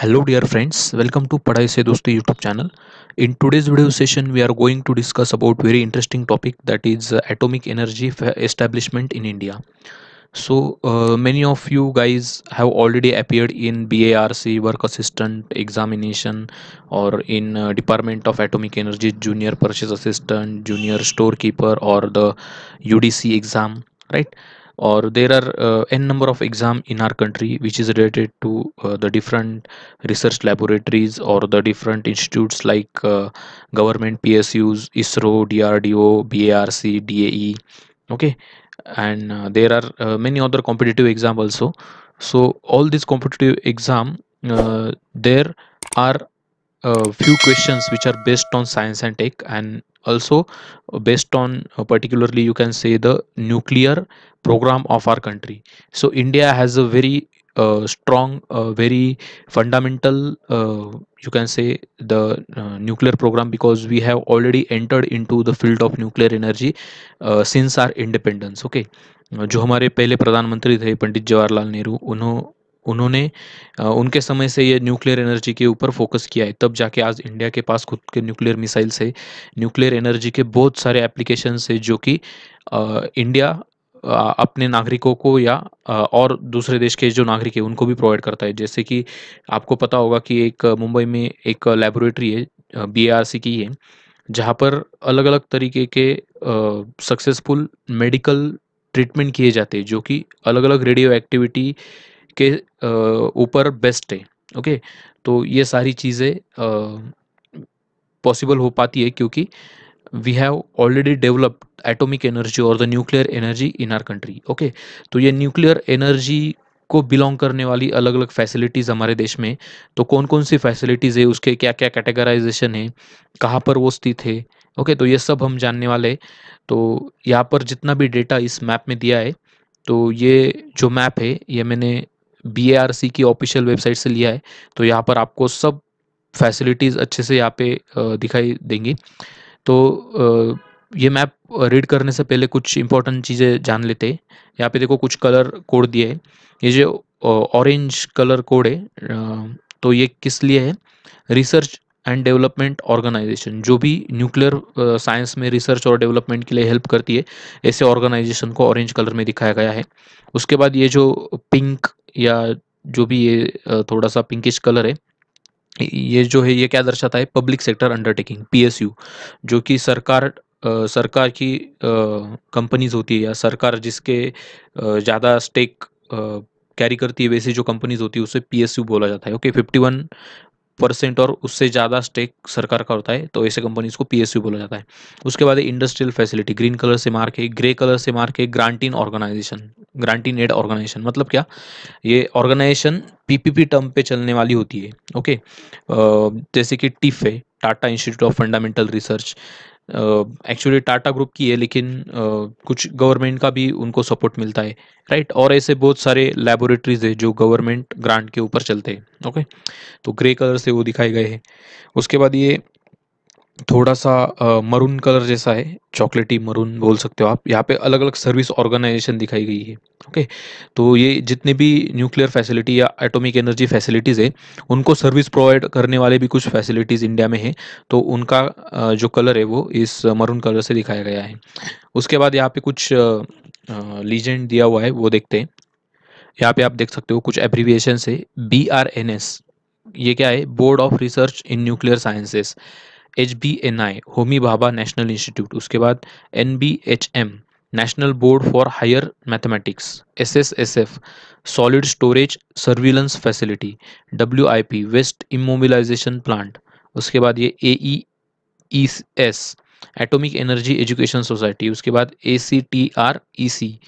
hello dear friends welcome to padhai se dosti youtube channel in today's video session we are going to discuss about very interesting topic that is uh, atomic energy establishment in india so uh, many of you guys have already appeared in barc work assistant examination or in uh, department of atomic energy junior purchase assistant junior storekeeper or the udc exam right or there are uh, n number of exam in our country which is related to uh, the different research laboratories or the different institutes like uh, government psus isro drdo barc dae okay and uh, there are uh, many other competitive exam also so all these competitive exam uh, there are few questions which are based on science and tech and also uh, based on uh, particularly you can say the nuclear program of our country so india has a very uh, strong uh, very fundamental uh, you can say the nuclear program because we have already entered into the field of nuclear energy since our independence okay जो हमारे पहले प्रधानमंत्री थे पंडित जवाहरलाल नेहरू उन्होंने उन्होंने उनके समय से ये न्यूक्लियर एनर्जी के ऊपर फोकस किया है तब जाके आज इंडिया के पास खुद के न्यूक्लियर मिसाइल से न्यूक्लियर एनर्जी के बहुत सारे एप्लीकेशन है जो कि इंडिया अपने नागरिकों को या और दूसरे देश के जो नागरिक है उनको भी प्रोवाइड करता है जैसे कि आपको पता होगा कि एक मुंबई में एक लेबोरेटरी है बी की है जहाँ पर अलग अलग तरीके के सक्सेसफुल मेडिकल ट्रीटमेंट किए जाते हैं जो कि अलग अलग रेडियो एक्टिविटी के ऊपर बेस्ट है ओके तो ये सारी चीज़ें पॉसिबल हो पाती है क्योंकि we have already developed atomic energy और the nuclear energy in our country okay तो ये न्यूक्लियर एनर्जी को बिलोंग करने वाली अलग अलग फैसिलिटीज़ हमारे देश में तो कौन कौन सी फैसिलिटीज़ है उसके क्या क्या कैटेगराइजेशन है कहाँ पर वो स्थित है ओके तो ये सब हम जानने वाले तो यहाँ पर जितना भी डेटा इस मैप में दिया है तो ये जो मैप है ये मैंने बीएआरसी की ऑफिशियल वेबसाइट से लिया है तो यहाँ पर आपको सब फैसिलिटीज़ अच्छे से यहाँ पे दिखाई देंगी तो ये मैप रीड करने से पहले कुछ इंपॉर्टेंट चीज़ें जान लेते हैं यहाँ पे देखो कुछ कलर कोड दिए है ये जो ऑरेंज कलर कोड है तो ये किस लिए है रिसर्च एंड डेवलपमेंट ऑर्गेनाइजेशन जो भी न्यूक्लियर साइंस uh, में रिसर्च और डेवलपमेंट के लिए हेल्प करती है ऐसे ऑर्गेनाइजेशन को ऑरेंज कलर में दिखाया गया है उसके बाद ये जो पिंक या जो भी ये थोड़ा सा पिंकिश कलर है ये जो है ये क्या दर्शाता है पब्लिक सेक्टर अंडरटेकिंग पीएसयू जो कि सरकार आ, uh, सरकार की कंपनीज uh, होती है या सरकार जिसके ज़्यादा स्टेक कैरी करती है वैसी जो कंपनीज होती है उसे पीएसयू बोला जाता है ओके फिफ्टी वन परसेंट और उससे ज़्यादा स्टेक सरकार का होता है तो ऐसे कंपनीज को पीएसयू बोला जाता है उसके बाद इंडस्ट्रियल फैसिलिटी ग्रीन कलर से मार्क है ग्रे कलर से मार्क है grant in organization grant in aid organization मतलब क्या ये ऑर्गेनाइजेशन पीपीपी टर्म पे चलने वाली होती है ओके जैसे कि टिफ है Tata institute of fundamental research actually Tata group की है लेकिन कुछ गवर्नमेंट का भी उनको सपोर्ट मिलता है राइट और ऐसे बहुत सारे लेबोरेटरीज है जो गवर्नमेंट ग्रांट के ऊपर चलते हैं ओके तो ग्रे कलर से वो दिखाए गए हैं उसके बाद ये थोड़ा सा मरून कलर जैसा है चॉकलेटी मरून बोल सकते हो आप यहाँ पे अलग अलग सर्विस ऑर्गेनाइजेशन दिखाई गई है ओके तो ये जितने भी न्यूक्लियर फैसिलिटी या एटॉमिक एनर्जी फैसिलिटीज़ है उनको सर्विस प्रोवाइड करने वाले भी कुछ फैसिलिटीज़ इंडिया में है तो उनका जो कलर है वो इस मरून कलर से दिखाया गया है उसके बाद यहाँ पे कुछ लीजेंड दिया हुआ है वो देखते हैं यहाँ पर आप देख सकते हो कुछ एब्रीविएशन है बी आर एन एस ये क्या है board of research in nuclear sciences H B N I Homi Bhabha national institute उसके बाद N B H M national board for higher mathematics S S S F solid storage surveillance facility W I P waste immobilization plant उसके बाद ये A E S atomic energy education society उसके बाद A C T R E C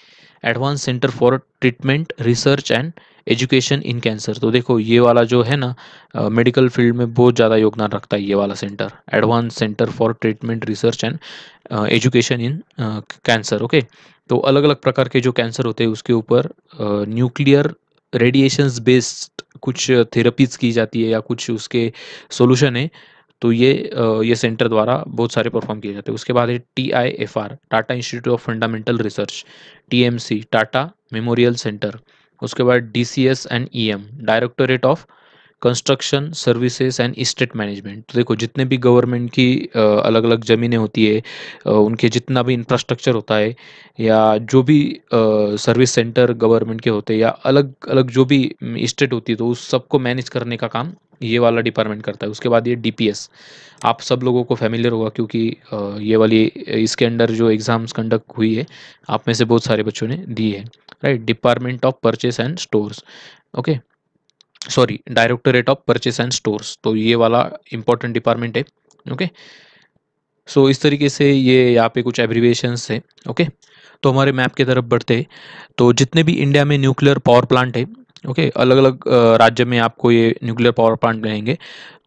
advance centre for treatment research and education in cancer तो देखो ये वाला जो है ना मेडिकल फील्ड में बहुत ज़्यादा योगदान रखता है ये वाला centre advance centre for treatment research and education in cancer okay तो अलग अलग प्रकार के जो कैंसर होते हैं उसके ऊपर न्यूक्लियर रेडिएशंस बेस्ड कुछ थेरेपीज की जाती है या कुछ उसके सोल्यूशन है तो ये ये सेंटर द्वारा बहुत सारे परफॉर्म किए जाते हैं उसके बाद है T I F R Tata institute of fundamental research T M C Tata memorial centre उसके बाद D C S and E M directorate of construction services and estate management तो देखो जितने भी गवर्नमेंट की अलग अलग ज़मीनें होती है उनके जितना भी इंफ्रास्ट्रक्चर होता है या जो भी सर्विस सेंटर गवर्नमेंट के होते हैं या अलग अलग जो भी इस्टेट होती है तो उस सबको मैनेज करने का काम ये वाला डिपार्टमेंट करता है उसके बाद ये डीपीएस आप सब लोगों को फैमिलियर होगा क्योंकि ये वाली इसके अंडर जो एग्ज़ाम्स कंडक्ट हुई है आप में से बहुत सारे बच्चों ने दी है right department of purchase and stores okay sorry directorate of purchase and stores तो ये वाला इंपॉर्टेंट डिपार्टमेंट है ओके okay? सो so, इस तरीके से ये यहाँ पे कुछ एब्रीवेशंस है ओके okay? तो हमारे मैप की तरफ बढ़ते हैं तो जितने भी इंडिया में न्यूक्लियर पावर प्लांट है ओके okay? अलग अलग राज्य में आपको ये न्यूक्लियर पावर प्लांट मिलेंगे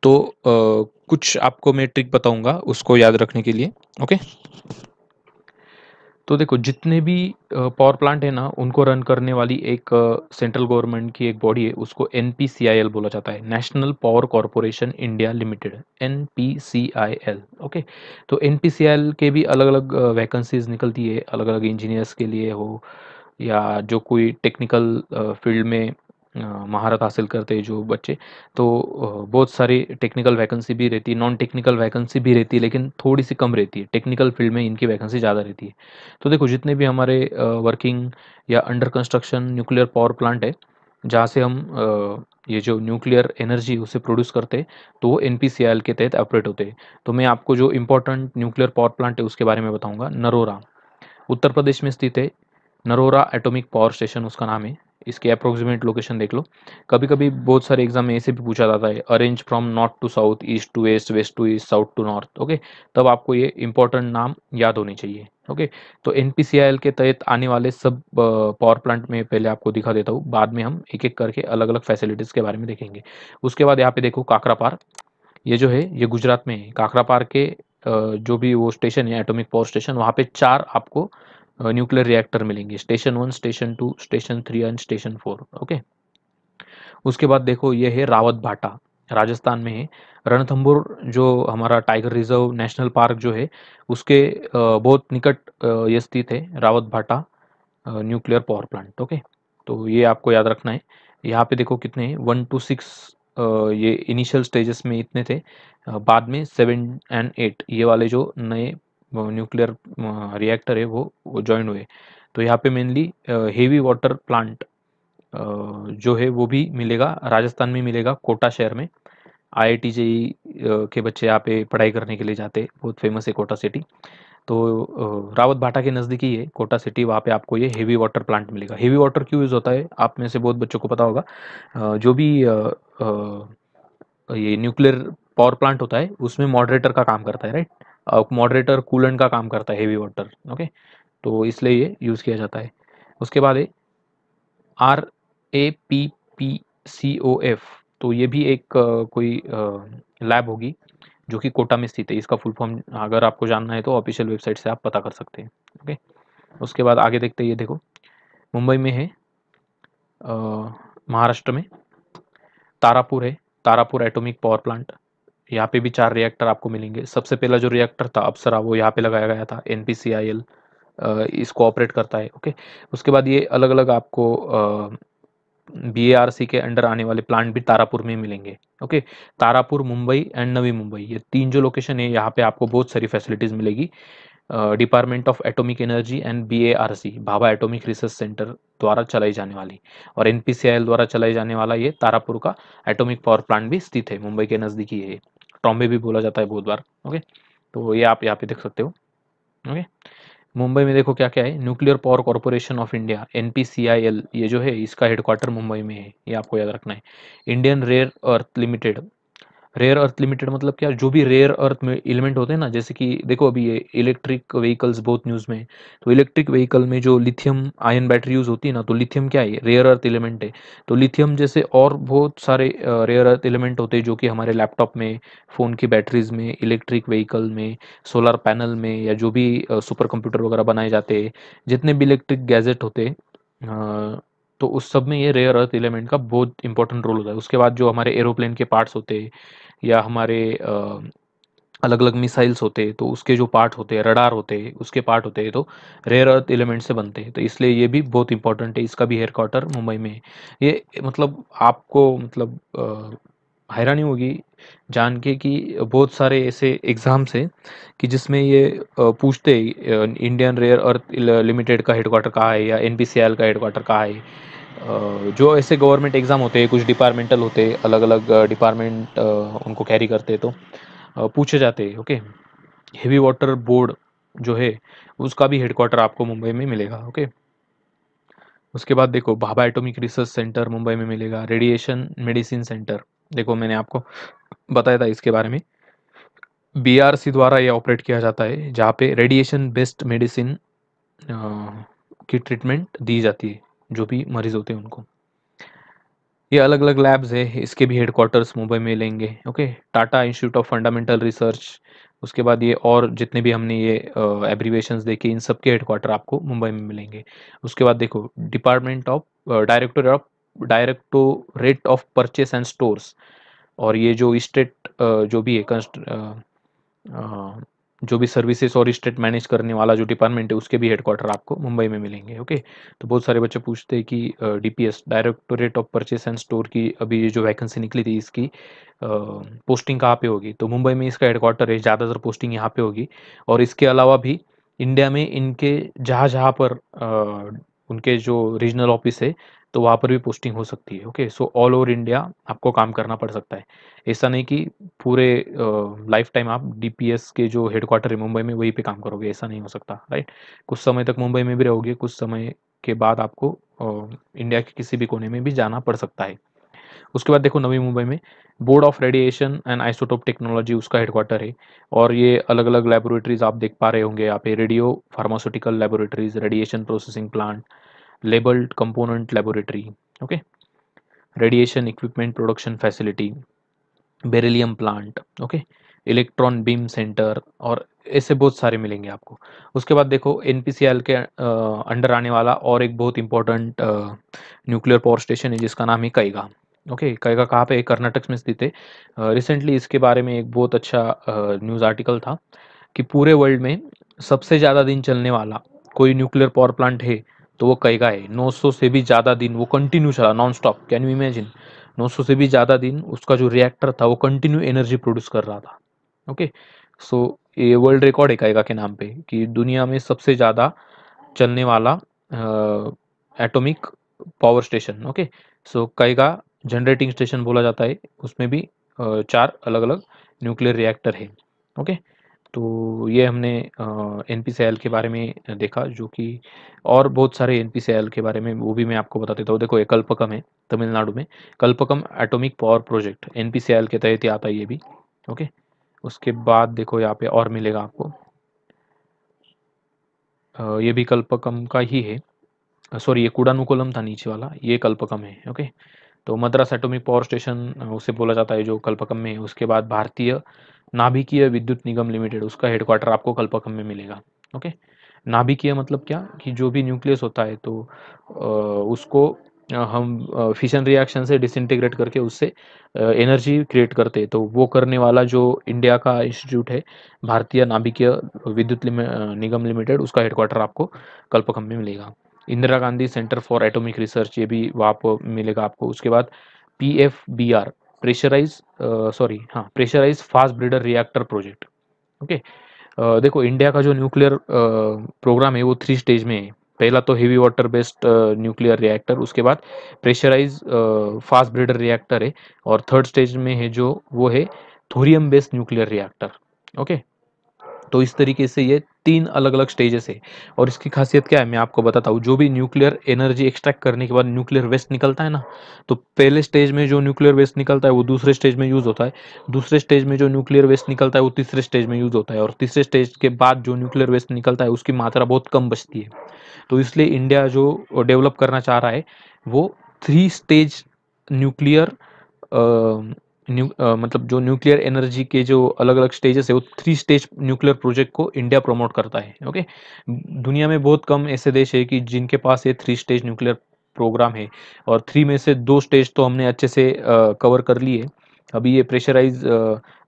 तो आ, कुछ आपको मैं ट्रिक बताऊंगा उसको याद रखने के लिए ओके तो देखो जितने भी पावर प्लांट है ना उनको रन करने वाली एक सेंट्रल गवर्नमेंट की एक बॉडी है उसको एन बोला जाता है national power corporation India limited N okay तो एन के भी अलग अलग वैकेंसीज निकलती है अलग अलग इंजीनियर्स के लिए हो या जो कोई टेक्निकल फील्ड में महारत हासिल करते हैं जो बच्चे तो बहुत सारी टेक्निकल वैकेंसी भी रहती है नॉन टेक्निकल वैकेंसी भी रहती है लेकिन थोड़ी सी कम रहती है टेक्निकल फील्ड में इनकी वैकेंसी ज़्यादा रहती है तो देखो जितने भी हमारे वर्किंग या under construction nuclear power plant है जहाँ से हम ये जो न्यूक्लियर एनर्जी उसे प्रोड्यूस करते तो वो एन के तहत ऑपरेट होते हैं तो मैं आपको जो इम्पोर्टेंट न्यूक्लियर पावर प्लांट है उसके बारे में बताऊँगा नरोरा उत्तर प्रदेश में स्थित है नरोरा एटॉमिक पावर स्टेशन उसका नाम है इसकी अप्रोक्सीमेट लोकेशन देख लो कभी कभी बहुत सारे एग्जाम में ऐसे भी पूछा जाता है arrange from north to south east to west west to east south to north okay तब आपको ये इंपॉर्टेंट नाम याद होने चाहिए ओके तो एन के तहत आने वाले सब पावर प्लांट में पहले आपको दिखा देता हूँ बाद में हम एक एक करके अलग अलग फैसिलिटीज़ के बारे में देखेंगे उसके बाद यहाँ पे देखो काकरा पार ये जो है ये गुजरात में है काकरा पार के जो भी वो स्टेशन है एटोमिक पावर स्टेशन वहाँ पे चार आपको न्यूक्लियर रिएक्टर मिलेंगे station one station two station three and station four okay उसके बाद देखो ये है रावत भाटा राजस्थान में है रणथंबोर जो हमारा टाइगर रिजर्व नेशनल पार्क जो है उसके बहुत निकट ये स्थित है रावत भाटा न्यूक्लियर पावर प्लांट ओके तो ये आपको याद रखना है यहाँ पे देखो कितने हैं वन टू सिक्स ये इनिशियल स्टेजेस में इतने थे बाद में सेवन एंड एट ये वाले जो नए न्यूक्लियर रिएक्टर है वो वो ज्वाइन हुए तो यहाँ पे मेनली हेवी वाटर प्लांट जो है वो भी मिलेगा राजस्थान में मिलेगा कोटा शहर में आई आई e, के बच्चे यहाँ पे पढ़ाई करने के लिए जाते बहुत फेमस है कोटा सिटी तो रावत भाटा के नज़दीक ही है कोटा सिटी वहाँ पे आपको ये हेवी वाटर प्लांट मिलेगा हेवी वाटर क्यों यूज़ होता है आप में से बहुत बच्चों को पता होगा जो भी ये न्यूक्लियर पावर प्लांट होता है उसमें मॉडरेटर का काम करता है राइट मॉडरेटर कूलन का काम करता है हेवी वाटर ओके तो इसलिए ये यूज़ किया जाता है उसके बाद है R A P P C O F तो ये भी एक आ, कोई लैब होगी जो कि कोटा में स्थित है इसका फुल फॉर्म अगर आपको जानना है तो ऑफिशियल वेबसाइट से आप पता कर सकते हैं ओके उसके बाद आगे देखते हैं ये देखो मुंबई में है महाराष्ट्र में तारापुर है तारापुर एटॉमिक पावर प्लांट यहाँ पे भी चार रिएक्टर आपको मिलेंगे सबसे पहला जो रिएक्टर था अप्सरा वो यहाँ पे लगाया गया था एन इसको ऑपरेट करता है ओके उसके बाद ये अलग अलग आपको बी के अंडर आने वाले प्लांट भी तारापुर में मिलेंगे ओके तारापुर मुंबई एंड नवी मुंबई ये तीन जो लोकेशन है यहाँ पे आपको बहुत सारी फैसिलिटीज़ मिलेगी department of atomic energy and BARC Bhabha atomic research centre द्वारा चलाई जाने वाली और एनपीसीआईएल द्वारा चलाई जाने वाला ये तारापुर का एटॉमिक पावर प्लांट भी स्थित है मुंबई के नज़दीकी है टॉम्बे भी बोला जाता है बहुत बार ओके तो ये आप यहाँ पे देख सकते हो ओके मुंबई में देखो क्या क्या है nuclear power corporation of India N ये जो है इसका हेडक्वार्टर मुंबई में है ये आपको याद रखना है Indian rare earth limited rare earth limited मतलब क्या जो भी रेयर अर्थ में एलिमेंट होते हैं ना जैसे कि देखो अभी ये इलेक्ट्रिक व्हीकल्स बहुत न्यूज़ में तो इलेक्ट्रिक व्हीकल में जो लिथियम आयन बैटरी यूज़ होती है ना तो लिथियम क्या है रेयर अर्थ एलिमेंट है तो लिथियम जैसे और बहुत सारे रेयर अर्थ एलिमेंट होते हैं जो कि हमारे लैपटॉप में फ़ोन की बैटरीज में इलेक्ट्रिक व्हीकल में सोलर पैनल में या जो भी सुपर कंप्यूटर वगैरह बनाए जाते हैं जितने भी इलेक्ट्रिक गैजेट होते हैं तो उस सब में ये रेयर अर्थ एलिमेंट का बहुत इंपॉर्टेंट रोल होता है उसके बाद जो हमारे एरोप्लेन के पार्ट्स होते हैं या हमारे अलग अलग मिसाइल्स होते हैं तो उसके जो पार्ट होते हैं रडार होते हैं उसके पार्ट होते हैं तो रेयर अर्थ एलिमेंट से बनते हैं तो इसलिए ये भी बहुत इंपॉर्टेंट है इसका भी हेडक्वार्टर मुंबई में ये मतलब आपको मतलब हैरानी होगी जान के कि बहुत सारे ऐसे एग्ज़ाम्स हैं कि जिसमें ये पूछते इंडियन रेयर अर्थ लिमिटेड का हेडक्वार्टर कहाँ है या एन का हेडक्वार्टर कहाँ है जो ऐसे गवर्नमेंट एग्ज़ाम होते हैं कुछ डिपार्टमेंटल होते हैं अलग अलग डिपार्टमेंट उनको कैरी करते तो पूछे जाते हैं ओके हेवी वाटर बोर्ड जो है उसका भी हेडक्वार्टर आपको मुंबई में मिलेगा ओके उसके बाद देखो Bhabha atomic research centre Mumbai में मिलेगा रेडिएशन मेडिसिन सेंटर देखो मैंने आपको बताया था इसके बारे में बी द्वारा यह ऑपरेट किया जाता है जहाँ पे रेडिएशन बेस्ड मेडिसिन की ट्रीटमेंट दी जाती है जो भी मरीज होते हैं उनको ये अलग अलग लैब्स है इसके भी हेडक्वार्टर्स मुंबई में लेंगे okay Tata institute of fundamental research उसके बाद ये और जितने भी हमने ये एब्रीवेशन देखे इन सब के हेडक्वार्टर आपको मुंबई में मिलेंगे उसके बाद देखो department of director of directorate of purchase and stores और ये जो स्टेट जो भी है जो भी सर्विसेज और स्टेट मैनेज करने वाला जो डिपार्टमेंट है उसके भी हेडक्वार्टर आपको मुंबई में मिलेंगे ओके तो बहुत सारे बच्चे पूछते हैं कि DPS directorate of purchase and store की अभी जो वैकेंसी निकली थी इसकी पोस्टिंग कहाँ पे होगी तो मुंबई में इसका हेडक्वार्टर है ज़्यादातर पोस्टिंग यहाँ पे होगी और इसके अलावा भी इंडिया में इनके जहाँ जहाँ पर आ, उनके जो रीजनल ऑफिस है तो वहाँ पर भी पोस्टिंग हो सकती है okay so all over India आपको काम करना पड़ सकता है ऐसा नहीं कि पूरे लाइफ टाइम आप डीपीएस के जो हेडक्वार्टर है मुंबई में वहीं पे काम करोगे ऐसा नहीं हो सकता राइट कुछ समय तक मुंबई में भी रहोगे कुछ समय के बाद आपको इंडिया के किसी भी कोने में भी जाना पड़ सकता है उसके बाद देखो नवी मुंबई में board of radiation and isotope technology उसका हेडक्वार्टर है और ये अलग अलग लेबोरेटरीज आप देख पा रहे होंगे यहाँ पे radio pharmaceutical laboratories radiation processing plant labeled component laboratory okay radiation equipment production facility beryllium plant okay electron beam centre और ऐसे बहुत सारे मिलेंगे आपको उसके बाद देखो एन के अंडर आने वाला और एक बहुत इंपॉर्टेंट न्यूक्लियर पावर स्टेशन है जिसका नाम है कैगा ओके कैगा कहाँ पे कर्नाटक में स्थित है रिसेंटली इसके बारे में एक बहुत अच्छा न्यूज़ आर्टिकल था कि पूरे वर्ल्ड में सबसे ज़्यादा दिन चलने वाला कोई न्यूक्लियर पावर प्लांट है तो वो कहेगा है सौ से भी ज़्यादा दिन वो कंटिन्यू चला non stop can you imagine 900 से भी ज़्यादा दिन उसका जो रिएक्टर था वो कंटिन्यू एनर्जी प्रोड्यूस कर रहा था ओके सो ये वर्ल्ड रिकॉर्ड है कहेगा के नाम पे कि दुनिया में सबसे ज़्यादा चलने वाला atomic power station okay so कहेगा जनरेटिंग स्टेशन बोला जाता है उसमें भी आ, चार अलग अलग न्यूक्लियर रिएक्टर है ओके तो ये हमने एन पी के बारे में देखा जो कि और बहुत सारे एन पी के बारे में वो भी मैं आपको बता देता हूँ देखो ये कल्पकम है तमिलनाडु में Kalpakkam atomic power project N के तहत ही आता है ये भी ओके उसके बाद देखो यहाँ पे और मिलेगा आपको ये भी कल्पकम का ही है सॉरी ये कूडानुकुलम था नीचे वाला ये कल्पकम है ओके तो मद्रास एटोमिक पावर स्टेशन उसे बोला जाता है जो कल्पकम में उसके बाद भारतीय नाभिकीय विद्युत निगम लिमिटेड उसका हेडक्वार्टर आपको कल्पकम में मिलेगा ओके नाभिकीय मतलब क्या कि जो भी न्यूक्लियस होता है तो उसको हम फिशन रिएक्शन से डिसइंटीग्रेट करके उससे एनर्जी क्रिएट करते हैं तो वो करने वाला जो इंडिया का इंस्टीट्यूट है भारतीय नाभिकीय विद्युत निगम लिमिटेड उसका हेडक्वार्टर आपको कल्पकम में मिलेगा Indira Gandhi centre for atomic research ये भी वहाँ पर मिलेगा आपको उसके बाद P F B R pressurize sorry हाँ pressurize fast breeder reactor project okay देखो इंडिया का जो न्यूक्लियर प्रोग्राम है वो थ्री स्टेज में है पहला तो heavy water based nuclear reactor उसके बाद प्रेशराइज फास्ट ब्रीडर रिएक्टर है और थर्ड स्टेज में है जो वो है thorium based nuclear reactor okay तो इस तरीके से ये तीन अलग अलग स्टेजेस है और इसकी खासियत क्या है मैं आपको बताता हूँ जो भी न्यूक्लियर एनर्जी एक्सट्रैक्ट करने के बाद न्यूक्लियर वेस्ट निकलता है ना तो पहले स्टेज में जो न्यूक्लियर वेस्ट निकलता है वो दूसरे स्टेज में यूज़ होता है दूसरे स्टेज में जो न्यूक्लियर वेस्ट निकलता है वो तीसरे स्टेज में यूज़ होता है और तीसरे स्टेज के बाद जो न्यूक्लियर वेस्ट निकलता है उसकी मात्रा बहुत कम बचती है तो इसलिए इंडिया जो डेवलप करना चाह रहा है वो थ्री स्टेज न्यूक्लियर न्यू मतलब जो न्यूक्लियर एनर्जी के जो अलग अलग स्टेजेस है वो थ्री स्टेज न्यूक्लियर प्रोजेक्ट को इंडिया प्रमोट करता है ओके दुनिया में बहुत कम ऐसे देश है कि जिनके पास ये थ्री स्टेज न्यूक्लियर प्रोग्राम है और थ्री में से दो स्टेज तो हमने अच्छे से आ, कवर कर लिए अभी ये प्रेशराइज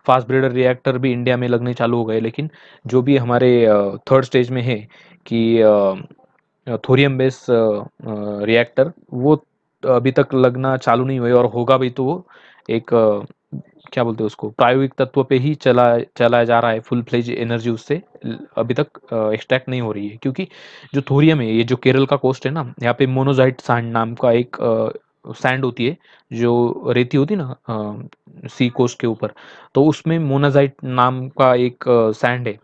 फास्ट ब्रेडर रिएक्टर भी इंडिया में लगने चालू हो गए लेकिन जो भी हमारे थर्ड स्टेज में है कि थोरियम बेस रिएक्टर वो अभी तक लगना चालू नहीं हुए और होगा भी तो वो एक क्या बोलते हैं उसको प्रायोगिक तत्व पे ही चला चलाया जा रहा है फुल फ्लेज एनर्जी उससे अभी तक एक्सट्रैक्ट नहीं हो रही है क्योंकि जो थोरियम है ये जो केरल का कोस्ट है ना यहाँ पे मोनोजाइट सैंड नाम का एक सैंड होती है जो रेती होती ना आ, सी कोस्ट के ऊपर तो उसमें मोनाजाइट नाम का एक सैंड है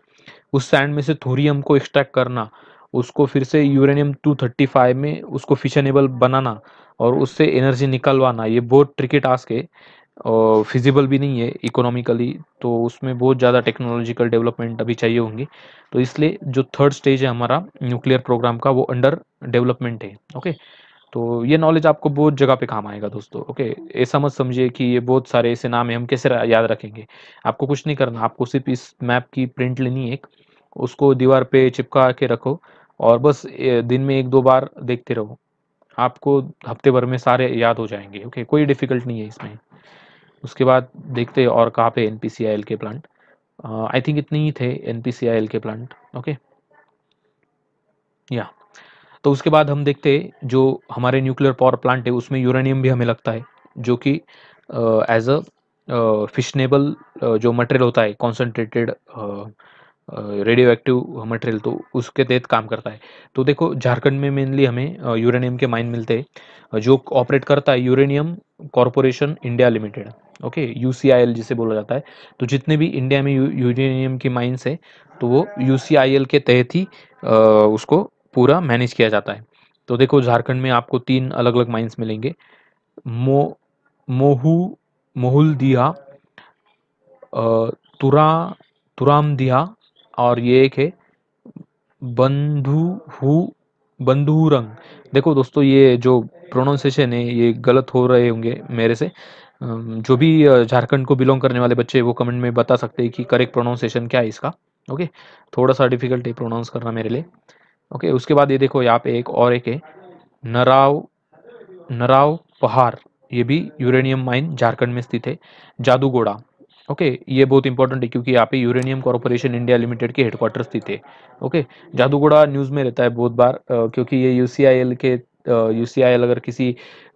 उस सैंड में से थोरियम को एक्सट्रैक्ट करना उसको फिर से यूरेनियम 235 में उसको फिशनेबल बनाना और उससे एनर्जी निकलवाना ये बहुत ट्रिकी टास्क है और फिजिबल भी नहीं है इकोनॉमिकली तो उसमें बहुत ज़्यादा टेक्नोलॉजिकल डेवलपमेंट अभी चाहिए होंगी तो इसलिए जो थर्ड स्टेज है हमारा न्यूक्लियर प्रोग्राम का वो अंडर डेवलपमेंट है ओके तो ये नॉलेज आपको बहुत जगह पे काम आएगा दोस्तों ओके ऐसा मत समझिए कि ये बहुत सारे ऐसे नाम है हम कैसे याद रखेंगे आपको कुछ नहीं करना आपको सिर्फ इस मैप की प्रिंट लेनी है उसको दीवार पे चिपका के रखो और बस दिन में एक दो बार देखते रहो आपको हफ्ते भर में सारे याद हो जाएंगे ओके कोई डिफ़िकल्ट नहीं है इसमें उसके बाद देखते और कहाँ पे एन के प्लांट आई थिंक इतने ही थे एन के प्लांट ओके या तो उसके बाद हम देखते जो हमारे न्यूक्लियर पावर प्लांट है उसमें यूरेनियम भी हमें लगता है जो कि एज अ फिशनेबल जो मटेरियल होता है कॉन्सेंट्रेटेड रेडियो एक्टिव मटेरियल तो उसके तहत काम करता है तो देखो झारखंड में मेनली हमें यूरेनियम के माइन मिलते हैं जो ऑपरेट करता है uranium corporation India limited okay U जिसे बोला जाता है तो जितने भी इंडिया में यूरेनियम की माइन्स है तो वो यू के तहत ही उसको पूरा मैनेज किया जाता है तो देखो झारखंड में आपको तीन अलग अलग माइन्स मिलेंगे मो मोहू मोहुल दिया तुरा तुराम दिया और ये एक है बंधु हु बंधुरंग देखो दोस्तों ये जो प्रोनाउंसिएशन है ये गलत हो रहे होंगे मेरे से जो भी झारखंड को बिलोंग करने वाले बच्चे वो कमेंट में बता सकते हैं कि करेक्ट प्रोनाउंसिएशन क्या है इसका ओके थोड़ा सा डिफिकल्ट है प्रोनाउंस करना मेरे लिए ओके उसके बाद ये देखो यहाँ पे एक और एक है नराव नराव पहाड़ ये भी यूरेनियम माइन झारखंड में स्थित है जादूगोड़ा ओके okay, ये बहुत इंपॉर्टेंट है क्योंकि यहाँ पे यूरेनियम कॉरपोरेशन इंडिया लिमिटेड के हेडक्वार्टर स्थित है ओके जादूगोड़ा न्यूज़ में रहता है बहुत बार क्योंकि ये यूसीआईएल के यूसीआईएल अगर किसी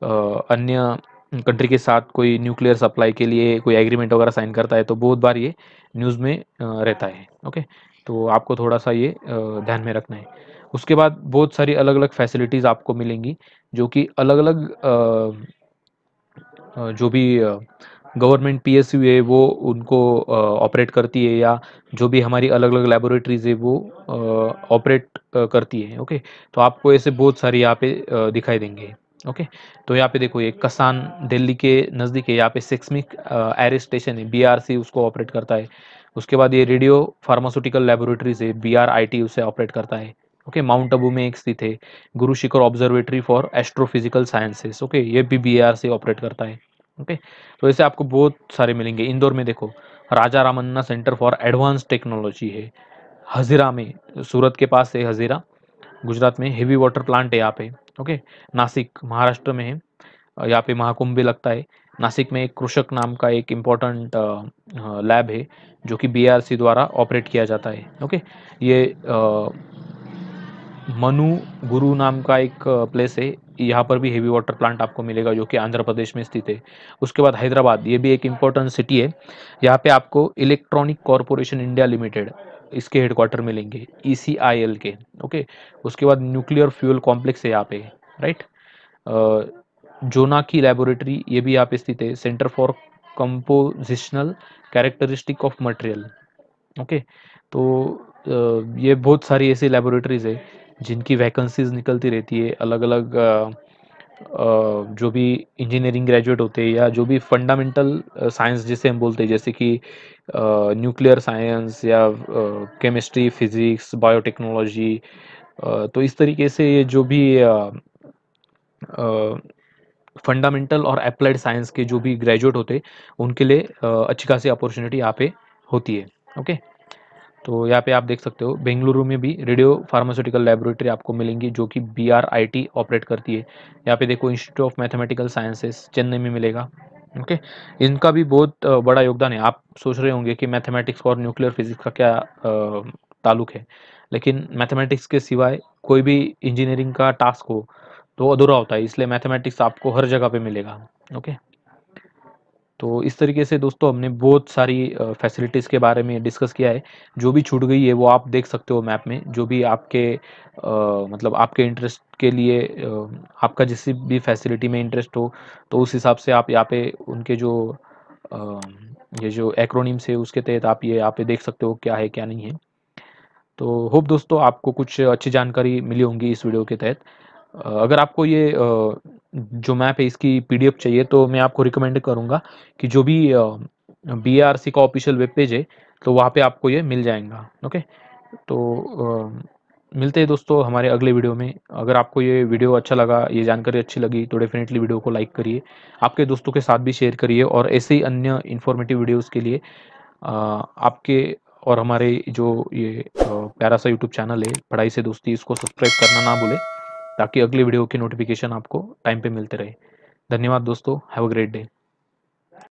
अन्य कंट्री के साथ कोई न्यूक्लियर सप्लाई के लिए कोई एग्रीमेंट वगैरह साइन करता है तो बहुत बार ये न्यूज़ में रहता है ओके तो आपको थोड़ा सा ये ध्यान में रखना है उसके बाद बहुत सारी अलग अलग फैसिलिटीज़ आपको मिलेंगी जो कि अलग अलग जो भी गवर्नमेंट पी है वो उनको ऑपरेट करती है या जो भी हमारी अलग अलग लेबोरेटरीज है वो ऑपरेट करती है ओके तो आपको ऐसे बहुत सारे यहाँ पे दिखाई देंगे ओके तो यहाँ पे देखो ये कसान दिल्ली के नज़दीक है यहाँ पे सेक्समिक एयर स्टेशन है बीआरसी उसको ऑपरेट करता है उसके बाद ये रेडियो फार्मास्यूटिकल लेबोरेटरीज है बीआरआईटी उसे ऑपरेट करता है ओके माउंट अबू में एक स्थित है Guru Shikhar observatory for astrophysical sciences okay ये भी बी ऑपरेट करता है ओके तो ऐसे आपको बहुत सारे मिलेंगे इंदौर में देखो Raja Ramanna centre for advance technology है हजीरा में सूरत के पास है हजीरा गुजरात में हेवी वाटर प्लांट है यहाँ पे ओके नासिक महाराष्ट्र में है यहाँ पे महाकुंभ भी लगता है नासिक में एक कृषक नाम का एक इम्पॉर्टेंट लैब है जो कि बीआरसी द्वारा ऑपरेट किया जाता है ओके ये आ, मनु गुरु नाम का एक प्लेस है यहाँ पर भी हेवी वाटर प्लांट आपको मिलेगा जो कि आंध्र प्रदेश में स्थित है उसके बाद हैदराबाद ये भी एक इम्पोर्टेंट सिटी है यहाँ पे आपको इलेक्ट्रॉनिक कॉरपोरेशन इंडिया लिमिटेड इसके हेडक्वार्टर मिलेंगे ई सी आई एल के ओके उसके बाद न्यूक्लियर फ्यूल कॉम्प्लेक्स है यहाँ पे राइट जोना की लेबोरेटरी ये भी यहाँ पे स्थित है centre for compositional characteristic of material okay तो ये बहुत सारी ऐसी लेबोरेटरीज है जिनकी वैकेंसीज निकलती रहती है अलग अलग जो भी इंजीनियरिंग ग्रेजुएट होते हैं या जो भी फंडामेंटल साइंस जिसे हम बोलते हैं जैसे कि न्यूक्लियर साइंस या केमिस्ट्री फिजिक्स बायोटेक्नोलॉजी तो इस तरीके से ये जो भी फंडामेंटल और अप्लाइड साइंस के जो भी ग्रेजुएट होते उनके लिए अच्छी खासी अपॉर्चुनिटी यहाँ पे होती है ओके okay? तो यहाँ पे आप देख सकते हो बेंगलुरु में भी रेडियो फार्मास्यूटिकल लेबोरेटरी आपको मिलेंगी जो कि B R I T operate करती है यहाँ पे देखो institute of mathematical sciences Chennai में मिलेगा ओके okay? इनका भी बहुत बड़ा योगदान है आप सोच रहे होंगे कि मैथमेटिक्स और न्यूक्लियर फिजिक्स का क्या ताल्लुक है लेकिन मैथमेटिक्स के सिवाय कोई भी इंजीनियरिंग का टास्क हो तो अधूरा होता है इसलिए मैथमेटिक्स आपको हर जगह पर मिलेगा ओके okay? तो इस तरीके से दोस्तों हमने बहुत सारी फैसिलिटीज़ के बारे में डिस्कस किया है जो भी छूट गई है वो आप देख सकते हो मैप में जो भी आपके आ, मतलब आपके इंटरेस्ट के लिए आपका जिस भी फैसिलिटी में इंटरेस्ट हो तो उस हिसाब से आप यहाँ पे उनके जो आ, ये जो एक्रोनिम्स है उसके तहत आप ये यहाँ पे देख सकते हो क्या है क्या नहीं है तो होप दोस्तों आपको कुछ अच्छी जानकारी मिली होंगी इस वीडियो के तहत अगर आपको ये जो मैप है इसकी पीडीएफ चाहिए तो मैं आपको रिकमेंड करूँगा कि जो भी बी आर सी का ऑफिशियल वेब पेज है तो वहाँ पे आपको ये मिल जाएगा ओके तो आ, मिलते हैं दोस्तों हमारे अगले वीडियो में अगर आपको ये वीडियो अच्छा लगा ये जानकारी अच्छी लगी तो डेफिनेटली वीडियो को लाइक करिए आपके दोस्तों के साथ भी शेयर करिए और ऐसे ही अन्य इन्फॉर्मेटिव वीडियोज़ के लिए आ, आपके और हमारे जो ये प्यारा सा यूट्यूब चैनल है पढ़ाई से दोस्ती इसको सब्सक्राइब करना ना भूलें ताकि अगली वीडियो की नोटिफिकेशन आपको टाइम पे मिलते रहे धन्यवाद दोस्तों हैव अ ग्रेट डे